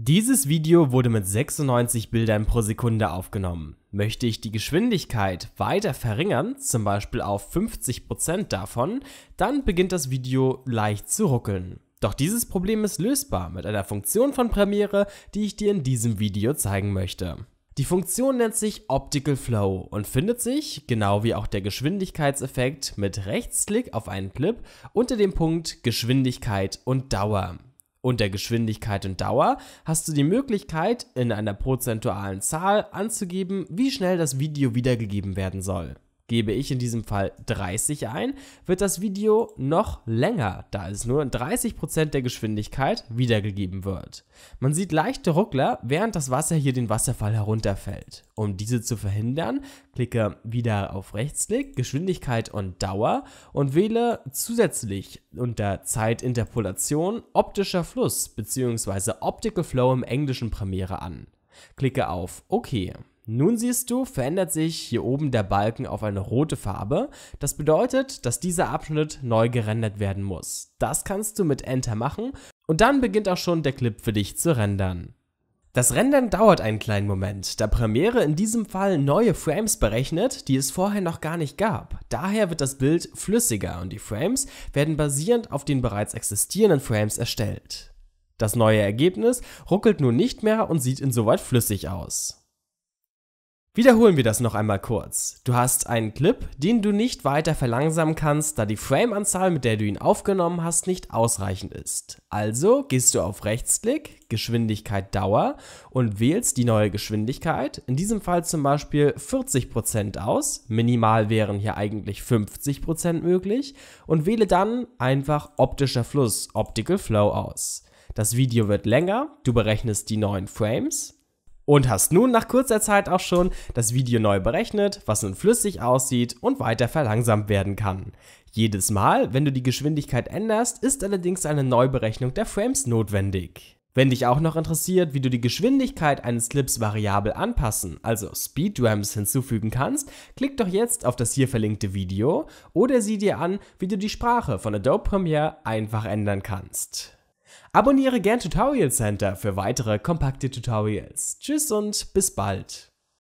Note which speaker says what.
Speaker 1: Dieses Video wurde mit 96 Bildern pro Sekunde aufgenommen. Möchte ich die Geschwindigkeit weiter verringern, zum Beispiel auf 50% davon, dann beginnt das Video leicht zu ruckeln. Doch dieses Problem ist lösbar mit einer Funktion von Premiere, die ich dir in diesem Video zeigen möchte. Die Funktion nennt sich Optical Flow und findet sich, genau wie auch der Geschwindigkeitseffekt, mit Rechtsklick auf einen Clip unter dem Punkt Geschwindigkeit und Dauer und der Geschwindigkeit und Dauer hast du die Möglichkeit, in einer prozentualen Zahl anzugeben, wie schnell das Video wiedergegeben werden soll. Gebe ich in diesem Fall 30 ein, wird das Video noch länger, da es nur in 30% der Geschwindigkeit wiedergegeben wird. Man sieht leichte Ruckler, während das Wasser hier den Wasserfall herunterfällt. Um diese zu verhindern, klicke wieder auf Rechtsklick, Geschwindigkeit und Dauer und wähle zusätzlich unter Zeitinterpolation optischer Fluss bzw. Optical Flow im englischen Premiere an. Klicke auf OK. Nun siehst du, verändert sich hier oben der Balken auf eine rote Farbe. Das bedeutet, dass dieser Abschnitt neu gerendert werden muss. Das kannst du mit Enter machen und dann beginnt auch schon der Clip für dich zu rendern. Das Rendern dauert einen kleinen Moment, da Premiere in diesem Fall neue Frames berechnet, die es vorher noch gar nicht gab. Daher wird das Bild flüssiger und die Frames werden basierend auf den bereits existierenden Frames erstellt. Das neue Ergebnis ruckelt nun nicht mehr und sieht insoweit flüssig aus. Wiederholen wir das noch einmal kurz. Du hast einen Clip, den du nicht weiter verlangsamen kannst, da die Frame-Anzahl, mit der du ihn aufgenommen hast, nicht ausreichend ist. Also gehst du auf Rechtsklick, Geschwindigkeit Dauer und wählst die neue Geschwindigkeit, in diesem Fall zum Beispiel 40% aus, minimal wären hier eigentlich 50% möglich und wähle dann einfach optischer Fluss, Optical Flow aus. Das Video wird länger, du berechnest die neuen Frames, und hast nun nach kurzer Zeit auch schon das Video neu berechnet, was nun flüssig aussieht und weiter verlangsamt werden kann. Jedes Mal, wenn du die Geschwindigkeit änderst, ist allerdings eine Neuberechnung der Frames notwendig. Wenn dich auch noch interessiert, wie du die Geschwindigkeit eines Clips variabel anpassen, also Speedramps hinzufügen kannst, klick doch jetzt auf das hier verlinkte Video oder sieh dir an, wie du die Sprache von Adobe Premiere einfach ändern kannst. Abonniere gern Tutorial Center für weitere kompakte Tutorials. Tschüss und bis bald!